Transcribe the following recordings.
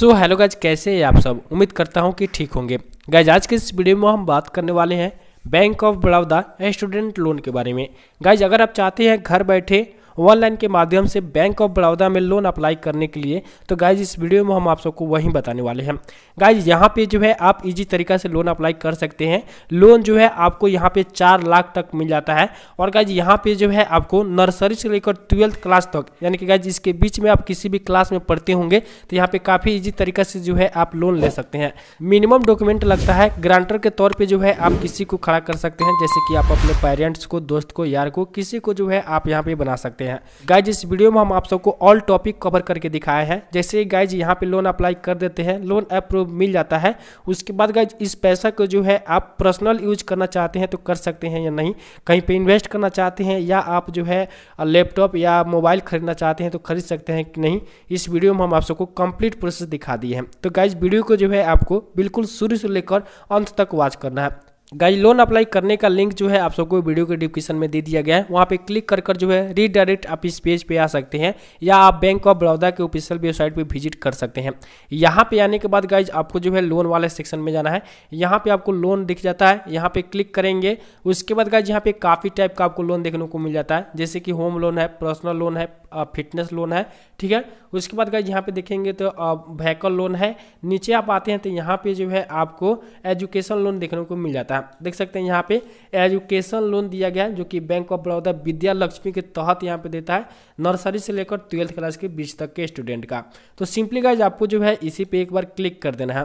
so hello guys कैसे हैं आप सब उम्मीद करता हूँ कि ठीक होंगे गाइज आज के इस वीडियो में हम बात करने वाले हैं bank of Baroda student loan के बारे में गाइज अगर आप चाहते हैं घर बैठे ऑनलाइन के माध्यम से बैंक ऑफ बड़ौदा में लोन अप्लाई करने के लिए तो गाइज इस वीडियो में हम आप सबको वहीं बताने वाले हैं गाइज यहाँ पे जो है आप इजी तरीका से लोन अप्लाई कर सकते हैं लोन जो है आपको यहाँ पे चार लाख तक मिल जाता है और गाइज यहाँ पे जो है आपको नर्सरी से लेकर ट्वेल्थ क्लास तक यानी कि गाइज इसके बीच में आप किसी भी क्लास में पढ़ते होंगे तो यहाँ पे काफ़ी इजी तरीका से जो है आप लोन ले सकते हैं मिनिमम डॉक्यूमेंट लगता है ग्रांटर के तौर पर जो है आप किसी को खड़ा कर सकते हैं जैसे कि आप अपने पेरेंट्स को दोस्त को यार को किसी को जो है आप यहाँ पे बना सकते हैं हैं गाइज इस वीडियो में हम आप सबको ऑल टॉपिक कवर करके दिखाए हैं जैसे गाइज यहाँ पे लोन अप्लाई कर देते हैं लोन अप्रूव मिल जाता है उसके बाद गाइज इस पैसा को जो है आप पर्सनल यूज करना चाहते हैं तो कर सकते हैं या नहीं कहीं पर इन्वेस्ट करना चाहते हैं या आप जो है लैपटॉप या मोबाइल खरीदना चाहते हैं तो खरीद सकते हैं कि नहीं इस वीडियो में हम आप सबको कंप्लीट प्रोसेस दिखा दिए हैं तो गाइज वीडियो को जो है आपको बिल्कुल शुरू से लेकर अंत तक वॉच करना है गाइज लोन अप्लाई करने का लिंक जो है आप सबको वीडियो के डिस्क्रिप्शन में दे दिया गया है वहाँ पे क्लिक कर कर जो है रीडायरेक्ट आप इस पेज पे आ सकते हैं या आप बैंक ऑफ बड़ौदा के ऑफिशियल वेबसाइट पे विजिट कर सकते हैं यहाँ पे आने के बाद गाइज आपको जो है लोन वाले सेक्शन में जाना है यहाँ पे आपको लोन दिख जाता है यहाँ पे क्लिक करेंगे उसके बाद गाइज यहाँ पे काफ़ी टाइप का आपको लोन देखने को मिल जाता है जैसे कि होम लोन है पर्सनल लोन है फिटनेस लोन है ठीक है उसके बाद गाइज यहाँ पे देखेंगे तो व्हीकल लोन है नीचे आप आते हैं तो यहाँ पे जो है आपको एजुकेशन लोन देखने को मिल जाता है देख सकते हैं यहाँ पे एजुकेशन लोन दिया गया है जो कि बैंक ऑफ बड़ौदा विद्या लक्ष्मी के तहत यहाँ पे देता है नर्सरी से लेकर ट्वेल्थ क्लास के बीच तक के स्टूडेंट का तो सिंपली गाइज आपको जो है इसी पे एक बार क्लिक कर देना है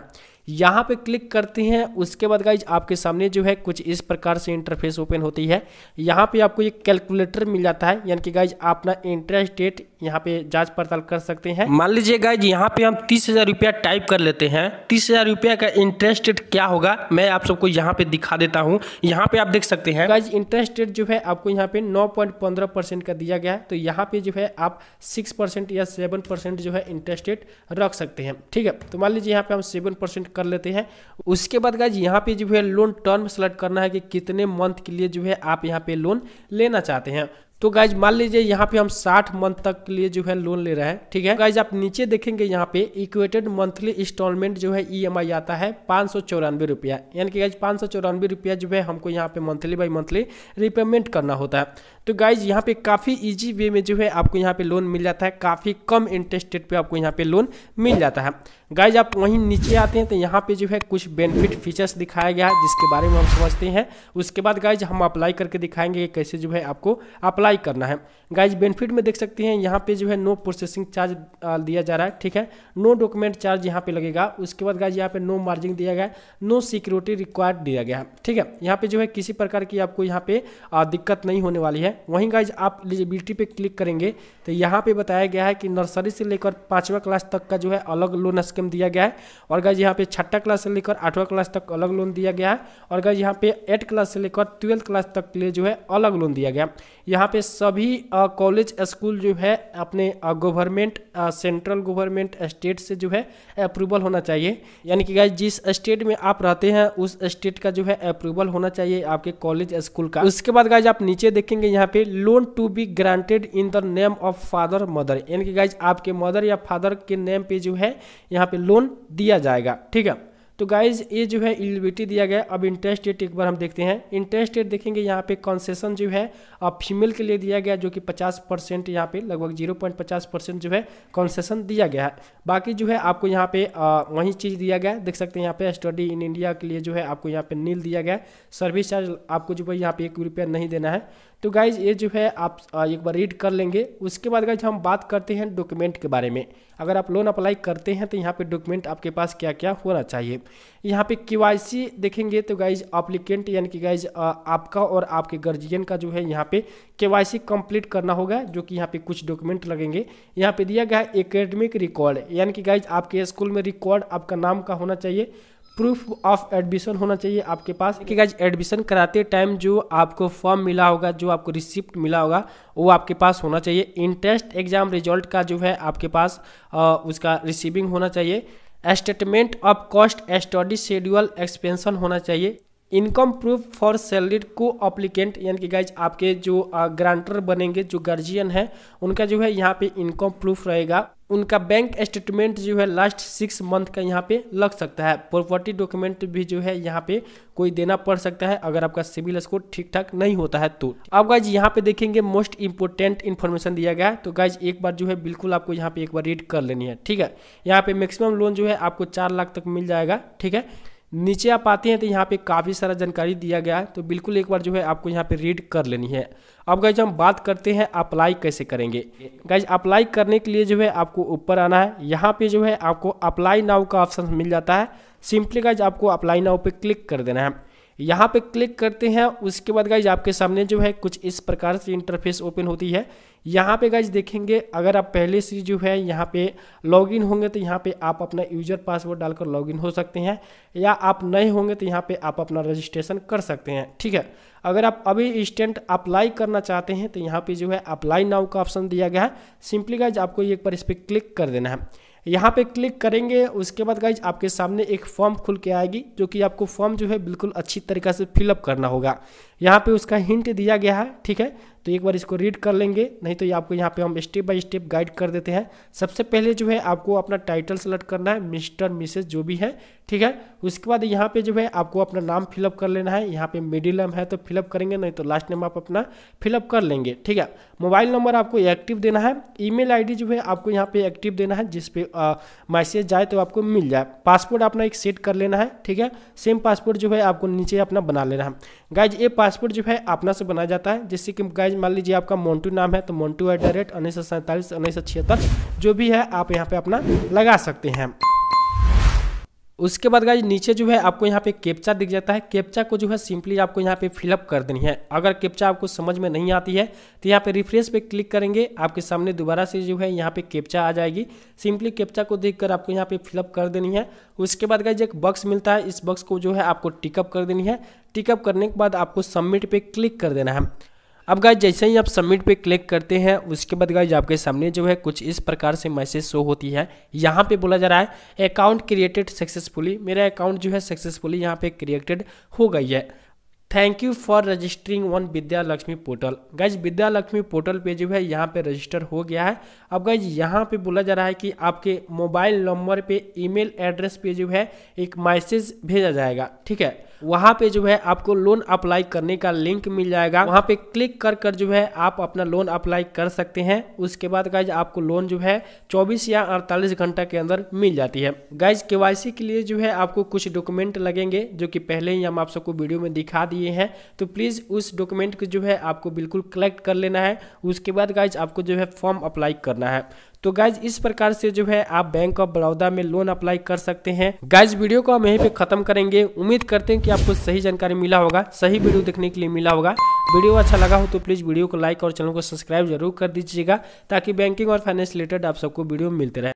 यहाँ पे क्लिक करते हैं उसके बाद गाइज आपके सामने जो है कुछ इस प्रकार से इंटरफेस ओपन होती है यहाँ पे आपको ये कैलकुलेटर मिल जाता है यानी कि गाइज अपना इंटरेस्ट रेट यहाँ पे जांच पड़ताल कर सकते हैं मान लीजिए गाइज यहाँ पे हम तीस हज़ार रुपया टाइप कर लेते हैं तीस हज़ार रुपया का इंटरेस्ट रेट क्या होगा मैं आप सबको यहाँ पे दिखा देता हूँ यहाँ पे आप देख सकते हैं गाइज इंटरेस्ट रेट जो है आपको यहाँ पे नौ पॉइंट पंद्रह परसेंट का दिया गया है तो यहाँ पे जो है आप सिक्स परसेंट या सेवन परसेंट जो है इंटरेस्ट रेट रख सकते हैं ठीक है तो मान लीजिए यहाँ पे हम सेवन परसेंट कर लेते हैं उसके बाद गाइज यहाँ पे जो है लोन टर्म सेलेक्ट करना है कि कितने मंथ के लिए जो है आप यहाँ पे लोन लेना चाहते हैं तो गाइज मान लीजिए यहाँ पे हम 60 मंथ तक के लिए जो है लोन ले रहे हैं ठीक है गाइज आप नीचे देखेंगे यहाँ पे इक्वेटेड मंथली इंस्टॉलमेंट जो है ई e आता है पाँच सौ चौरानवे रुपया यानी कि गाइज पाँच सौ चौरानवे रुपया जो है हमको यहाँ पे मंथली बाई मंथली रिपेमेंट करना होता है तो गाइज यहाँ पे काफ़ी ईजी वे में जो है आपको यहाँ पे लोन मिल जाता है काफ़ी कम इंटरेस्ट रेट पर आपको यहाँ पे लोन मिल जाता है गाइज आप वहीं नीचे आते हैं तो यहाँ पे जो है कुछ बेनिफिट फीचर्स दिखाया गया है जिसके बारे में हम समझते हैं उसके बाद गाइज हम अप्लाई करके दिखाएंगे कैसे जो है आपको अप्लाई करना है गाइज बेनिफिट में देख सकते हैं यहाँ पे जो है नो प्रोसेसिंग चार्ज दिया जा रहा है ठीक है नो डॉक्यूमेंट चार्ज यहाँ पे लगेगा उसके बाद गाइज यहाँ पे नो मार्जिन दिया गया है नो सिक्योरिटी रिक्वायर्ड दिया गया है ठीक है यहाँ पे जो है किसी प्रकार की आपको यहाँ पे दिक्कत नहीं होने वाली है वहीं गाइज आप एलिजिबिलिटी पे क्लिक करेंगे तो यहाँ पे बताया गया है कि नर्सरी से लेकर पाँचवा क्लास तक का जो है अलग लोन स्कीम दिया गया है और गाइज यहाँ पे छठा क्लास से लेकर आठवां क्लास तक अलग लोन दिया गया है और गाइज यहाँ पे एट क्लास से लेकर ट्वेल्थ क्लास तक के लिए जो है अलग लोन दिया गया यहाँ पे सभी कॉलेज स्कूल जो है अपने गवर्नमेंट सेंट्रल गवर्नमेंट स्टेट से जो है अप्रूवल होना चाहिए यानी कि गाइज जिस स्टेट में आप रहते हैं उस स्टेट का जो है अप्रूवल होना चाहिए आपके कॉलेज स्कूल का उसके बाद गाइज आप नीचे देखेंगे यहाँ पे loan to be granted in the name of father mother यानी कि गाइज आपके मदर या फादर के नेम पे जो है यहाँ यहाँ पे लोन दिया जाएगा ठीक है तो गाइज ये जो है एलिबिलिटी दिया गया अब इंटरेस्ट रेट एक बार हम देखते हैं इंटरेस्ट रेट देखेंगे यहाँ पे कॉन्सेशन जो है अब फीमेल के लिए दिया गया जो कि 50 परसेंट यहाँ पे लगभग 0.50 परसेंट जो है कॉन्सेशन दिया गया है बाकी जो है आपको यहाँ पे आ, वही चीज़ दिया गया देख सकते हैं यहाँ पे स्टडी इन इंडिया के लिए जो है आपको यहाँ पे नील दिया गया सर्विस चार्ज आपको जो है यहाँ पे एक रुपया नहीं देना है तो गाइज ये जो है आप एक बार रीड कर लेंगे उसके बाद गाइज हम बात करते हैं डॉक्यूमेंट के बारे में अगर आप लोन अप्लाई करते हैं तो यहाँ पे डॉक्यूमेंट आपके पास क्या क्या होना चाहिए यहाँ पे केवाईसी देखेंगे तो गाइज अप्लीकेंट यानी कि गाइज आपका और आपके गर्जियन का जो है यहाँ पे केवाईसी कंप्लीट करना होगा जो कि यहाँ पे कुछ डॉक्यूमेंट लगेंगे यहाँ पे दिया गया है एकेडमिक रिकॉर्ड यानी कि गाइज आपके स्कूल में रिकॉर्ड आपका नाम का होना चाहिए प्रूफ ऑफ एडमिशन होना चाहिए आपके पास कि गाइज एडमिशन कराते टाइम जो आपको फॉर्म मिला होगा जो आपको रिसिप्ट मिला होगा वो आपके पास होना चाहिए इंटरेस्ट एग्जाम रिजल्ट का जो है आपके पास आ, उसका रिसीविंग होना चाहिए statement of cost study schedule expansion होना चाहिए income proof for salaried co applicant यानी कि गाइज आपके जो ग्रांटर बनेंगे जो गार्जियन है उनका जो है यहाँ पे इनकम प्रूफ रहेगा उनका बैंक स्टेटमेंट जो है लास्ट सिक्स मंथ का यहाँ पे लग सकता है प्रॉपर्टी डॉक्यूमेंट भी जो है यहाँ पे कोई देना पड़ सकता है अगर आपका सिविल स्कोर ठीक ठाक नहीं होता है तो अब गाइज यहाँ पे देखेंगे मोस्ट इंपोर्टेंट इन्फॉर्मेशन दिया गया है तो गाइज एक बार जो है बिल्कुल आपको यहाँ पे एक बार रीड कर लेनी है ठीक है यहाँ पे मैक्सिमम लोन जो है आपको चार लाख तक मिल जाएगा ठीक है नीचे आप आते हैं तो यहाँ पे काफ़ी सारा जानकारी दिया गया है तो बिल्कुल एक बार जो है आपको यहाँ पे रीड कर लेनी है अब गाइज हम बात करते हैं अप्लाई कैसे करेंगे गाइज अप्लाई करने के लिए जो है आपको ऊपर आना है यहाँ पे जो है आपको अप्लाई नाउ का ऑप्शन मिल जाता है सिंपली गाइज आपको अप्लाई नाउ पे क्लिक कर देना है यहाँ पे क्लिक करते हैं उसके बाद गाइज आपके सामने जो है कुछ इस प्रकार से इंटरफेस ओपन होती है यहाँ पे गाइज देखेंगे अगर आप पहले से जो है यहाँ पे लॉगिन होंगे तो यहाँ पे आप अपना यूजर पासवर्ड डालकर लॉगिन हो सकते हैं या आप नए होंगे तो यहाँ पे आप अपना रजिस्ट्रेशन कर सकते हैं ठीक है अगर आप अभी इंस्टेंट अप्लाई करना चाहते हैं तो यहाँ पर जो है अप्लाई नाउ का ऑप्शन दिया गया है सिंपली गाइज आपको एक बार इस पर क्लिक कर देना है यहाँ पे क्लिक करेंगे उसके बाद गाइज आपके सामने एक फॉर्म खुल के आएगी जो कि आपको फॉर्म जो है बिल्कुल अच्छी तरीके से फिलअप करना होगा यहाँ पे उसका हिंट दिया गया है ठीक है तो एक बार इसको रीड कर लेंगे नहीं तो ये आपको यहाँ पे हम स्टेप बाय स्टेप गाइड कर देते हैं सबसे पहले जो है आपको अपना टाइटल सेलेक्ट करना है मिस्टर मिसेज जो भी है ठीक है उसके बाद यहाँ पे जो है आपको अपना नाम फिलअप कर लेना है यहाँ पे मिडिल नेम है तो फिलअप करेंगे नहीं तो लास्ट नेम आप अपना फिलअप कर लेंगे ठीक है मोबाइल नंबर आपको एक्टिव देना है आई डी जो है आपको यहाँ पे एक्टिव देना है जिसपे मैसेज जाए तो आपको मिल जाए पासपोर्ट अपना एक सेट कर लेना है ठीक है सेम पासपोर्ट जो है आपको नीचे अपना बना लेना है गाइज ये पासपोर्ट जो है अपना से बनाया जाता है जैसे कि गाइज मान लीजिए आपका मोन्टू नाम है तो मोन्टू एट द रेट उन्नीस सौ सैंतालीस उन्नीस सौ छिहत्तर जो भी है आप यहाँ पे अपना लगा सकते हैं उसके बाद गाइज नीचे जो है आपको यहाँ पे कैप्चा दिख जाता है कैप्चा को जो है सिंपली आपको यहाँ पे फिलअप कर देनी है अगर कैप्चा आपको समझ में नहीं आती है तो यहाँ पे रिफ्रेश पे क्लिक करेंगे आपके सामने दोबारा से जो है यहाँ पे कैप्चा आ जाएगी सिंपली कैप्चा को देखकर आपको यहाँ पे फिलअप कर देनी है उसके बाद गाइज एक बक्स मिलता है इस बक्स को जो है आपको टिकअप कर देनी है टिकअप करने के बाद आपको सबमिट पर क्लिक कर देना है अब गाइज जैसे ही आप सबमिट पे क्लिक करते हैं उसके बाद गाइज आपके सामने जो है कुछ इस प्रकार से मैसेज शो होती है यहाँ पे बोला जा रहा है अकाउंट क्रिएटेड सक्सेसफुली मेरा अकाउंट जो है सक्सेसफुली यहाँ पे क्रिएटेड हो गई है thank you for registering on Vidyalakshmi portal guys Vidyalakshmi portal पे जो है यहाँ पे रजिस्टर हो गया है अब गाइज यहाँ पे बोला जा रहा है कि आपके मोबाइल नंबर पे ईमेल एड्रेस पे जो है एक मैसेज भेजा जाएगा ठीक है वहाँ पे जो है आपको लोन अप्लाई करने का लिंक मिल जाएगा वहाँ पे क्लिक कर कर जो है आप अपना लोन अप्लाई कर सकते हैं उसके बाद गाइज आपको लोन जो है चौबीस या अड़तालीस घंटा के अंदर मिल जाती है गाइज के के लिए जो है आपको कुछ डॉक्यूमेंट लगेंगे जो कि पहले ही हम आप सबको वीडियो में दिखा दिए हैं तो प्लीज़ उस डॉक्यूमेंट को जो है आपको बिल्कुल कलेक्ट कर लेना है उसके बाद गाइज आपको जो है फॉर्म अप्लाई करना है तो गाइज इस प्रकार से जो है आप बैंक ऑफ बड़ौदा में लोन अप्लाई कर सकते हैं गाइज वीडियो को हम यहीं पे खत्म करेंगे उम्मीद करते हैं कि आपको सही जानकारी मिला होगा सही वीडियो देखने के लिए मिला होगा वीडियो अच्छा लगा हो तो प्लीज वीडियो को लाइक और चैनल को सब्सक्राइब जरूर कर दीजिएगा ताकि बैंकिंग और फाइनेंस रिलेटेड आप सबको वीडियो मिलते रहे